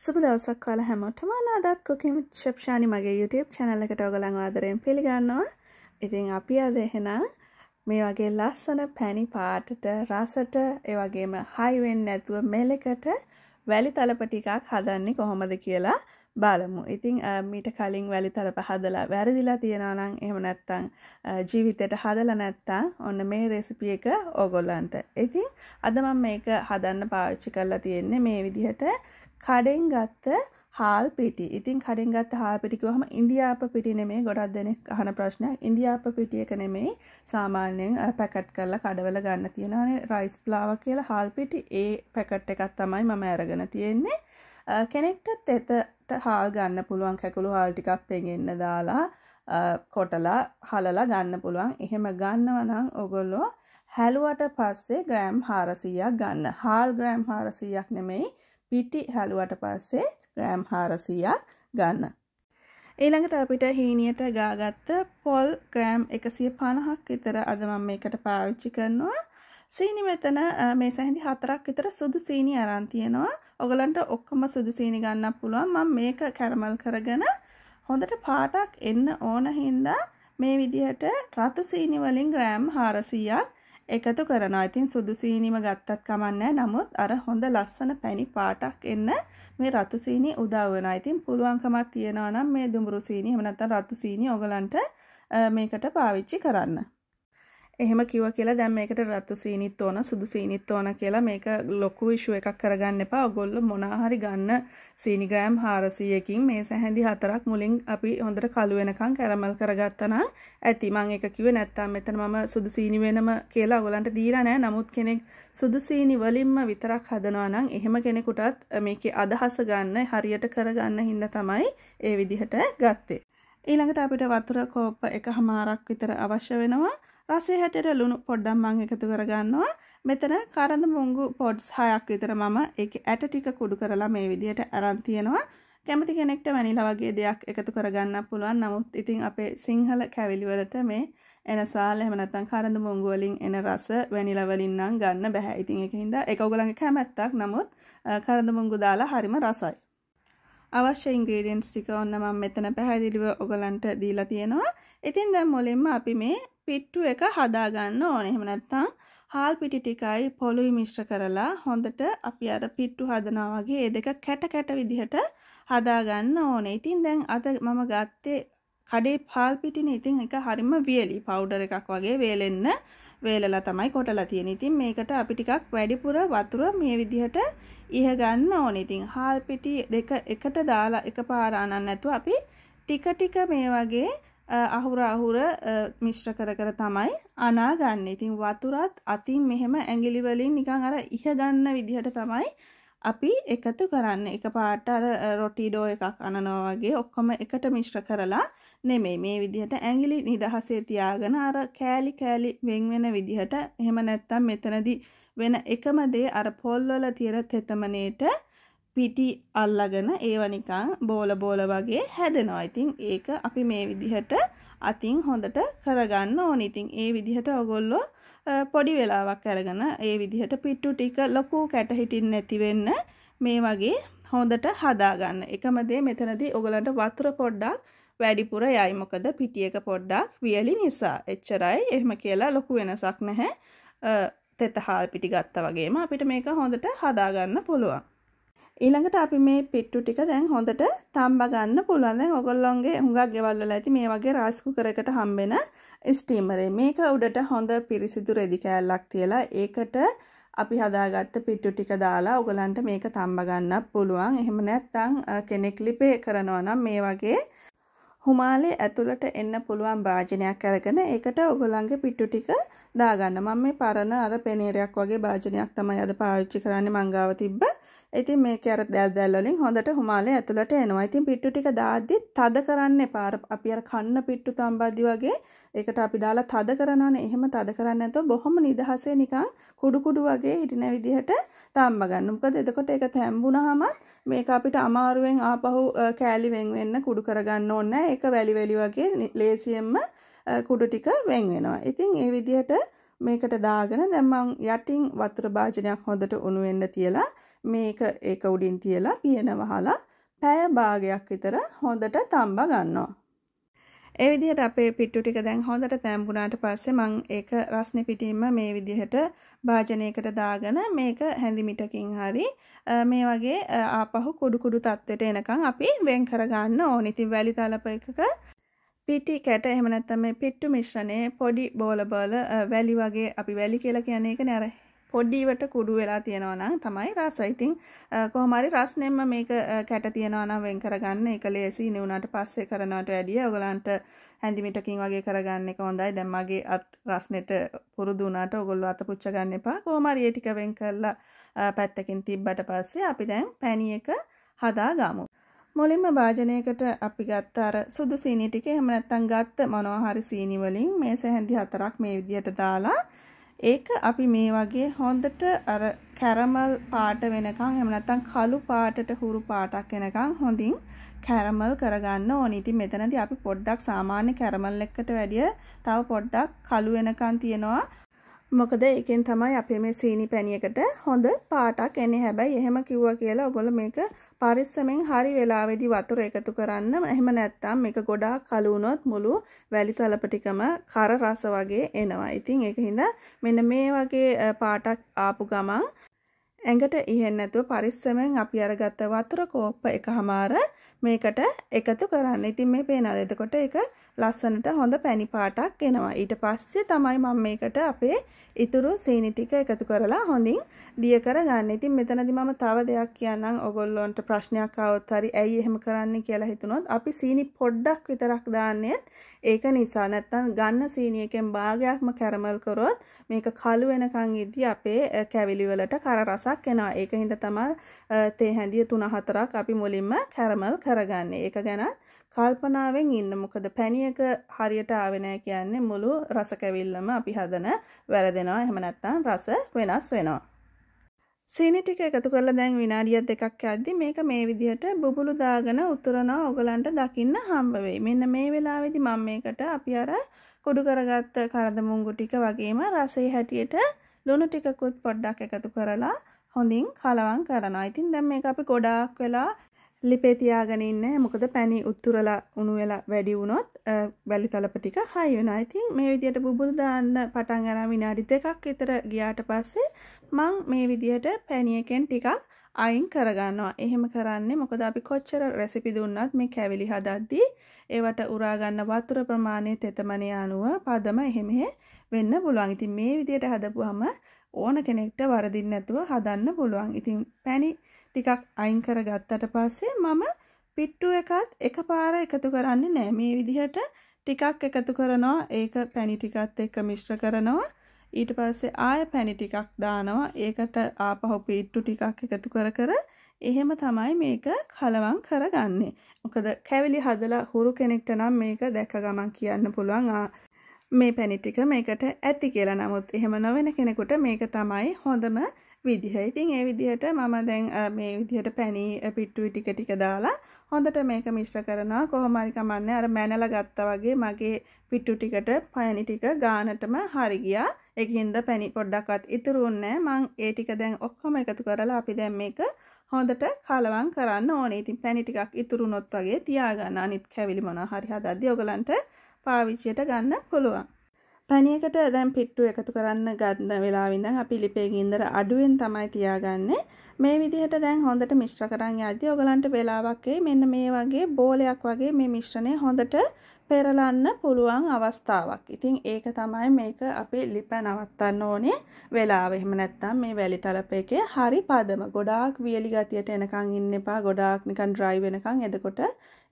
සුබ දවසක් කාල හැමෝටම අදත් කොකිම ශප්ෂානි මගේ YouTube channel එකට ඔයගලන් ආදරයෙන් පිළිගන්නවා. ඉතින් අපි අද එහෙනම් මේ වගේ ලස්සන පැණි පාටට රසට ඒ වගේම හයි වෙන්නේ නැතුව මෙලකට වැලි තලප ටිකක් හදන්නේ කොහොමද කියලා බලමු. ඉතින් මීට කලින් වැලි තලප හදලා වැරදිලා තියනවා නම් එහෙම නැත්නම් ජීවිතේට හදලා නැත්නම් ඔන්න මේ රෙසිපි එක ඕගොල්ලන්ට. ඉතින් අද මම මේක හදන්න පාවිච්චි කරලා තියෙන්නේ මේ විදිහට කඩෙන් ගත්ත හාල් පිටි ඉතින් කඩෙන් ගත්ත හාල් පිටිකුවහම ඉන්දියාප පිටි නෙමේ ගොඩක් දෙනෙක් අහන ප්‍රශ්නයක් ඉන්දියාප පිටියක නෙමෙයි සාමාන්‍යයෙන් පැකට් කරලා කඩවල ගන්න තියෙනවානේ රයිස් ප්ලාව කියලා හාල් පිටි ඒ පැකට් එකක් තමයි මම අරගෙන තියෙන්නේ කෙනෙක්ටත් එතට හාල් ගන්න පුළුවන් කැකුළු හාල් ටිකක් පෙගෙන්න දාලා කොටලා හලලා ගන්න පුළුවන් එහෙම ගන්නවනම් ඔගොල්ලෝ හැලුවට පස්සේ ග්‍රෑම් හාරසීයක් ගන්න හාල් ග්‍රෑම් හාරසීයක් නෙමෙයි පිටි හැලුවට පස්සේ ග්‍රෑම් 400ක් ගන්න. ඊළඟට අපිට හීනියට ගාගත්ත පොල් ග්‍රෑම් 150ක් විතර අද මම මේකට පාවිච්චි කරනවා. සීනි මෙතන මේ සැහිඳි හතරක් විතර සුදු සීනි අරන් තියෙනවා. ඔයගලන්ට ඔක්කොම සුදු සීනි ගන්නත් පුළුවන්. මම මේක කැරමල් කරගෙන හොඳට පාටක් එන්න ඕන හින්දා මේ විදිහට රතු සීනි වලින් ග්‍රෑම් 400ක් එකතු කරනවා. ඉතින් සුදු සීනිම ගත්තත් කමන්නේ නමුත් අර හොඳ ලස්සන පැණි පාටක් එන්න මේ රතු සීනි උදව් වෙනවා. ඉතින් පුළුවන්කමක් තියෙනවා නම් මේ දුඹුරු සීනි එහෙම නැත්නම් රතු සීනි ඔයගලන්ට මේකට පාවිච්චි කරන්න. එහෙම කිව කියලා දැම් මේකට රත්තු සීනිත් ඕන සුදු සීනිත් ඕන කියලා මේක ලොකු විශ්ුව එකක් කරගන්න එපා ඔගොල්ල මොනාහරි ගන්න සීනිග්‍රෑම් හාරසයකින් මේ සැහැඳි හතරක් මුලින් අපි හොඳට කළුවෙනකං කැරමල් කරගත්තන ඇති මං එක කිව නැත්තම් මෙතන මම සුදු සීනි වෙනම කියලා ඔගලන්ට දීරනෑ නමුත් කෙනෙක් සුදු සීනි වලින්ම විතරක් හදනවා නම් එහෙම කෙනෙකුටත් මේක අදහස ගන්න හරියට කරගන්න හින්ද තමයි ඒ විදිහට ගත්තේ ඊළඟට අපිට වතුර කෝප්ප එක හමාරක් විතර අවශ්‍ය වෙනවා රසේ හැටට ලුණු පොඩ්ඩම් මං එකතු කරගන්නවා මෙතන කරඳ මුංගු පොඩ්ස් හයක් විතර මම එක ඇට ටික කුඩු කරලා මේ විදිහට අරන් තියෙනවා කැමති කෙනෙක්ට වැනිලා වගේ දෙයක් එකතු කරගන්න පුළුවන් නමුත් ඉතින් අපේ සිංහල කැවිලිවලට මේ එන සාල් එහෙම නැත්නම් කරඳ මුංගු වලින් එන රස වැනිලා වලින් නම් ගන්න බෑ. ඉතින් ඒක හින්දා ඒක ඔයගොල්ලන්ගේ කැමැත්තක්. නමුත් කරඳ මුංගු දාලා හරිම රසයි. අවශ්‍ය ඉන්ග්‍රීඩියන්ස් ටික ඔන්න මම මෙතන පැහැදිලිව ඔයගලන්ට දීලා තියෙනවා. ඉතින් දැන් මුලින්ම අපි මේ පිට්ටු එක හදා ගන්න ඕනේ. එහෙම නැත්නම් හාල් පිටි ටිකයි පොළුයි මිශ්‍ර කරලා හොඳට අපි අර පිට්ටු හදනවා වගේ ඒ දෙක කැට කැට විදිහට හදා ගන්න ඕනේ. ඉතින් දැන් අද මම ගත්තේ කඩේ පාල් පිටිනේ. ඉතින් ඒක හරිම වියලි පවුඩර් එකක් වගේ වේලෙන්න වේලලා තමයි කොටලා තියෙන්නේ. ඉතින් මේකට අපි ටිකක් වැඩිපුර වතුර මේ විදිහට ඉහ ගන්න ඕනේ. ඉතින් හාල් පිටි දෙක එකට දාලා එකපාර අනන්න නැතුව අපි ටික ටික මේ වගේ අහුර අහුර මිශ්‍ර කර කර තමයි අනා ගන්න. ඉතින් වතුරත් අතින් මෙහෙම ඇඟිලි වලින් නිකන් අර ඉහ ගන්න විදිහට තමයි අපි එකතු කරන්නේ. එකපාරට අර රොටි ඩෝ එකක් අනනවා වගේ ඔක්කොම එකට මිශ්‍ර කරලා නෙමෙයි මේ විදිහට ඇඟිලි නිදහසේ තියාගෙන අර කෑලි කෑලි වෙන් වෙන විදිහට එහෙම නැත්තම් මෙතනදී වෙන එකම දේ අර පොල් වල තියෙන තෙතමනේට පිටි අල්ලගෙන ඒව නිකන් බෝල බෝල වගේ හැදෙනවා. ඉතින් ඒක අපි මේ විදිහට අතින් හොඳට කරගන්න ඕනේ. ඉතින් ඒ විදිහට ඔයගොල්ලෝ පොඩි වෙලාවක් අරගෙන ඒ විදිහට පිට්ටු ටික ලොකු කැට හිටින් නැති වෙන්න මේ වගේ හොඳට හදාගන්න. එකම දේ මෙතනදී ඔයගලන්ට වතුර පොඩ්ඩක් වැඩිපුර යයි මොකද පිටියක පොඩ්ඩක් වියලි නිසා එච්චරයි එහෙම කියලා ලොකු වෙනසක් නැහැ තෙත හාල් පිටි ගත්තා වගේම අපිට මේක හොඳට හදාගන්න පුළුවන් ඊළඟට අපි මේ පිට්ටු ටික දැන් හොඳට තම්බ ගන්න පුළුවන් දැන් ඔයගොල්ලොන්ගේ හුඟක් ගෙවල් වල ඇති මේ වගේ රයිස් කුකරයකට හම්බෙන ස්ටිමරේ මේක උඩට හොඳ පිරිසිදු රෙදි කෑල්ලක් තියලා ඒකට අපි හදාගත්ත පිට්ටු ටික දාලා ඔයගලන්ට මේක තම්බ ගන්නත් පුළුවන්. එහෙම නැත්නම් කෙනෙක් ලිපේ කරනවා නම් මේ වගේ හුමාලේ ඇතුළට එන්න පුළුවන් භාජනයක් අරගෙන ඒකට ඔයගොල්ලන්ගේ පිටු ටික දාගන්න. මම මේ පරණ අර පෙනේරයක් වගේ භාජනයක් තමයි අද පාවිච්චි කරන්නේ මංගාව තිබ්බ ඉතින් මේක අර දැල් දැල් වලින් හොඳට හුමාලේ ඇතුළට එනවා. ඉතින් පිට්ටු ටික දාද්දි තද කරන්න එපා. අපි අර කන්න පිට්ටු තම්බද්දි වගේ ඒකට අපි දාලා තද කරනවානේ. එහෙම තද කරන්නේ නැතුව බොහොම නිදහසේ නිකන් කුඩු කුඩු වගේ හිටින විදිහට තම්බ ගන්න. මොකද එතකොට ඒක තැම්බුනහම මේක අපිට අමාරුවෙන් ආපහු කෑලි වෙන් වෙන්න කුඩු කරගන්න ඕනේ. ඒක වැලි වැලි වගේ ලේසියෙන්ම කුඩු ටික වෙන් වෙනවා. ඉතින් ඒ විදිහට මේකට දාගෙන දැන් මම යටින් වතුර භාජනයක් හොඳට උණු වෙන්න තියලා මේක ඒක උඩින් තියලා කියනවහලා පැය භාගයක් විතර හොඳට තම්බ ගන්නවා. ඒ විදිහට අපේ පිට්ටු ටික දැන් හොඳට තැම්බුණාට පස්සේ මම ඒක රස්නේ පිටින්ම මේ විදිහට භාජනයකට දාගෙන මේක හැඳිමිටකින් හරි මේ වගේ ආපහු කුඩු කුඩු තත්ත්වයට එනකන් අපි වෙන් කරගන්න ඕන. ඉතින් වැලි තලපයකක පිටි කැට එහෙම නැත්නම් මේ පිට්ටු මිශ්‍රණය පොඩි බෝල බෝල වැලි වගේ අපි වැලි කියලා කියන්නේ ඒකනේ අර පොඩ්ඩීවට කුඩු වෙලා තියෙනවා නම් තමයි රසයි. ඉතින් කොහොම හරි රස්නෙම්ම මේක කැට තියෙනවා නම් වෙන් කරගන්න. ඒක ලේසි නෙවුණාට පස්සේ කරනවට වැඩිය ඔයගලන්ට හැඳි මිටකින් වගේ කරගන්න එක හොඳයි. දැන් මගේ අත් රස්නෙට පුරුදු වුණාට ඔයගොල්ලෝ අත පුච්ච ගන්න එපා. කොහොම හරි ඒ ටික වෙන් කරලා පැත්තකින් තිබ්බට පස්සේ අපි දැන් පැණි එක හදාගමු. මුලින්ම භාජනයකට අපි ගත්ත අර සුදු සීනි ටික එහෙම නැත්නම් ගත්ත මොනවා හරි සීනි වලින් මේ සැහැඳි හතරක් මේ විදිහට දාලා ඒක අපි මේ වගේ හොඳට අර කැරමල් පාට වෙනකන් එහෙම නැත්නම් කළු පාටට හුරු පාටක් වෙනකන් හොඳින් කැරමල් කරගන්න ඕනේ. ඉතින් මෙතනදී අපි පොඩ්ඩක් සාමාන්‍ය කැරමල් එකකට වැඩිය තව පොඩ්ඩක් කළු වෙනකන් තියනවා. මොකද ඒකෙන් තමයි අපේ මේ සීනි පැණියකට හොඳ පාටක් එන්නේ. හැබැයි එහෙම කිව්වා කියලා ඔයගොල්ලෝ මේක පරිස්සමෙන් හරි වෙලාවේදී වතුර එකතු කරන්න. එහෙම නැත්නම් මේක ගොඩාක් කළු වුණොත් මුළු වැලි තලප ටිකම කර රස වගේ එනවා. ඉතින් ඒකින්ද මෙන්න මේ වගේ පාටක් ආපු ගමන් ඇඟට ඉහෙන්නේ නැතුව පරිස්සමෙන් අපි අරගත්ත වතුර කෝප්ප එකමාර මේකට එකතු කරන්න. ඉතින් මේ පේනවාද? එතකොට ඒක ලස්සනට හොඳ පැණි පාටක් එනවා. ඊට පස්සේ තමයි මම මේකට අපේ ඉතුරු සීනි ටික එකතු කරලා හොඳින් දිය කරගන්න. ඉතින් මෙතනදී මම තව දෙයක් කියන්නම්. ඔයගොල්ලන්ට ප්‍රශ්නයක් ආවොත් හරි ඇයි එහෙම කරන්නේ කියලා හිතුනොත් අපි සීනි පොඩ්ඩක් විතරක් දාන්නේ ඒක නිසා නැත්තම් ගන්න සීනියකෙන් භාගයක්ම කැරමල් කරොත් මේක කළු වෙනකන් ඉදී අපේ කැවිලි වලට කර රසක් එනවා. ඒක හින්දා තමයි තේ හැඳිය 3 4ක් අපි මුලින්ම කැරමල් කරා. කරගන්න ඒක ගැන කල්පනාවෙන් ඉන්න මොකද පැණියක හරියට ආවෙනෑ කියන්නේ මුළු රසකැවිල්ලම අපි හදන වැරදෙනවා එහෙම නැත්තම් රස වෙනස් වෙනවා. සීනි ටික එකතු කරලා දැන් විනාඩියක් දෙකක් යද්දි මේක මේ විදිහට බුබුලු දාගෙන උතුරනවා ඔයගලන්ට දකින්න හම්බ වෙයි. මෙන්න මේ වෙලාවේදී මම මේකට අපි අර කුඩු කරගත්ත කරදමුංගු ටික වගේම රසේ හැටියට ලුණු ටිකකුත් පොඩ්ඩක් එකතු කරලා හොඳින් කලවම් කරනවා. ඉතින් දැන් මේක අපි ගොඩාක් වෙලා ලිපේ තියාගෙන ඉන්න මොකද පැණි උත්තුරලා උණු වෙලා වැඩි වුණොත් වැලි තලප ටික හයි වෙනවා. ඉතින් මේ විදියට බුබුලු දාන්න පටන් ගන්න විනාඩි දෙකක් විතර ගියාට පස්සේ මං මේ විදියට පැණි එකෙන් ටිකක් අයින් කරගන්නවා. එහෙම කරන්නේ මොකද අපි කොච්චර රෙසිපි දුන්නත් මේ කැවිලි හදද්දී ඒවට උරා ගන්න වතුර ප්‍රමාණය තෙතමනේ අනුව පදම එහෙම වෙන්න පුළුවන්. ඉතින් මේ විදියට හදපුවාම ඕන කෙනෙක්ට වරදින්න නැතුව හදන්න පුළුවන්. ඉතින් පැණි ටිකක් අයින් කරගත්තට පස්සේ මම පිට්ටු එකත් එකපාර එකතු කරන්නේ නෑ මේ විදිහට ටිකක් එකතු කරනවා ඒක පැණි ටිකත් එක්ක මිශ්‍ර කරනවා ඊට පස්සේ ආය පැණි ටිකක් දානවා ඒකට ආපහු පිට්ටු ටිකක් එකතු කර කර එහෙම තමයි මේක කලවම් කරගන්නේ. මොකද කැවිලි හදලා හුරු කෙනෙක්ට නම් මේක දැක ගමන් කියන්න පුළුවන් මේ පැණි ටික මේකට ඇති කියලා. නමුත් එහෙම නොවන කෙනෙකුට මේක තමයි හොඳම විදිහ ඉතින් ඒ විදිහට මම දැන් මේ විදිහට පැණි පිට්ටුවි ටික ටික දාලා හොඳට මේක මිශ්‍ර කරනවා කොහොමරි කමන්නේ අර මැනලා ගත්තා වගේ මගේ පිට්ටු ටිකට පැණි ටික ගානටම හරි ගියා. ඒකින්ද පැණි පොඩ්ඩක්වත් ඉතුරු වුණේ මං ඒ ටික දැන් ඔක්කොම එකතු කරලා අපි දැන් මේක හොඳට කලවම් කරන්න ඕනේ. ඉතින් පැණි ටිකක් ඉතුරු වුණොත් වගේ තියාගන්න. අනිත් කැවිලි මොනවා හරි හදද්දී ඔයගලන්ට පාවිච්චියට ගන්න පුළුවන්. පැණියකට දැන් පිට්ටු එකතු කරන්න ගන්න වෙලාවෙ ඉඳන් අපි ලිපේ ගින්දර අඩුවෙන් තමයි තියාගන්නේ. මේ විදිහට දැන් හොඳට මිශ්‍ර කරන් යද්දී ඔයගලන්ට වෙලාවක් මෙන්න මේ වගේ බෝලයක් වගේ මේ මිශ්‍රණය හොඳට පෙරලන්න පුළුවන් අවස්ථාවක්. ඉතින් ඒක තමයි මේක අපි ලිප නවත්තන්න ඕනේ වෙලාව. එහෙම නැත්නම් මේ වැලි තලපේකේ හරි පදම. ගොඩාක් වියලි ගතියට එනකන් ඉන්න එපා. ගොඩාක් නිකන් dry වෙනකන්. එතකොට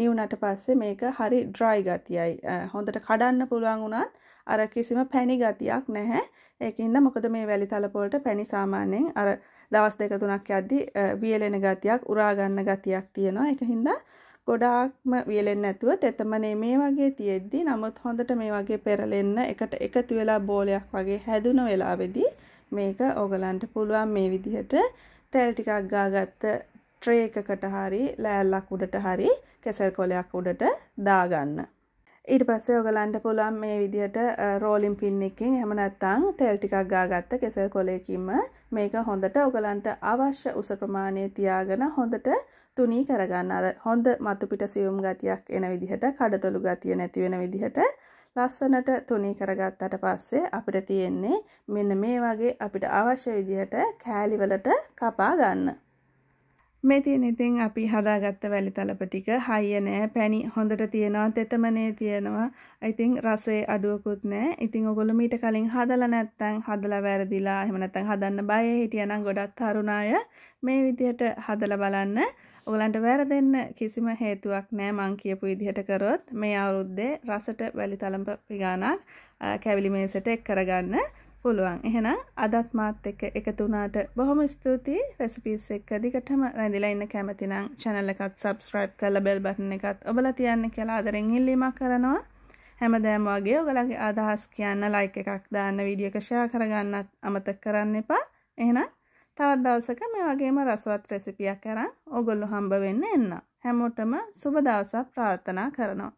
නිවුනට පස්සේ මේක හරි dry ගතියයි. හොඳට කඩන්න පුළුවන් උනත් අර කිසිම පැණි ගතියක් නැහැ. ඒකින්ද මොකද මේ වැලි තලප වලට පැණි සාමාන්‍යයෙන් අර දවස් දෙක තුනක් යද්දි වියලෙන ගතියක් උරා ගන්න ගතියක් තියෙනවා. ඒක හින්දා ගොඩාක්ම වියලෙන්නේ නැතුව තෙතමනේ මේ වගේ තියෙද්දි නමුත් හොඳට මේ වගේ පෙරලෙන්න එකට එකතු වෙලා බෝලයක් වගේ හැදුන වෙලාවේදී මේක ඕගලන්ට පුළුවන් මේ විදිහට තෙල් ටිකක් ගාගත්ත ට්‍රේ එකකට හරි ලෑල්ලක් උඩට හරි කෙසල් කොලයක් උඩට දාගන්න. ඊට පස්සේ ඔගලන්ට පුළුවන් මේ විදිහට රෝලිම් පින් එකකින් එහෙම නැත්නම් තෙල් ටිකක් ගාගත්ත කෙසල් කොලයකින්ම මේක හොඳට ඔගලන්ට අවශ්‍ය උස ප්‍රමාණය තියාගෙන හොඳට තුනී කරගන්න අර හොඳ මතු පිට සියුම් ගතියක් එන විදිහට කඩතොළු ගතිය නැති වෙන විදිහට ලස්සනට තුනී කරගත්තට පස්සේ අපිට තියෙන්නේ මෙන්න මේ වගේ අපිට අවශ්‍ය විදිහට කෑලිවලට කපා ගන්න. මෙතින් ඉතින් අපි හදාගත්ත වැලිතලප ටික හයිය නෑ පැණි හොඳට තියෙනවා තෙතමනේ තියෙනවා ඉතින් රසේ අඩුවකුත් නෑ ඉතින් ඔගොල්ලෝ මීට කලින් හදලා නැත්නම් හදලා වැරදිලා එහෙම නැත්නම් හදන්න බය හිටියනම් ගොඩක් තරුණ අය මේ විදිහට හදලා බලන්න ඔයගලන්ට වැරදෙන්න කිසිම හේතුවක් නෑ මං කියපු විදිහට කරොත් මේ අවුරුද්දේ රසට වැලිතලප පිගානක් කැවිලි මේසෙට එක් කරගන්න පුළුවන්. එහෙනම් අදත් මාත් එක්ක එකතු වුණාට බොහොම ස්තුතියි. රෙසිපීස් එක්ක දිගටම රැඳිලා ඉන්න කැමති නම් channel එකත් subscribe කරලා bell button එකත් ඔබලා තියන්න කියලා ආදරෙන් ඉල්ලීමක් කරනවා. හැමදාම වගේ ඔයගලගේ අදහස් කියන්න like එකක් දාන්න වීඩියෝ එක share කරගන්නත් අමතක කරන්න එපා. එහෙනම් තවත් දවසක මේ වගේම රසවත් රෙසිපියක් අරන් ඕගොල්ලෝ හම්බ වෙන්න එන්න. හැමෝටම සුබ දවසක් ප්‍රාර්ථනා කරනවා.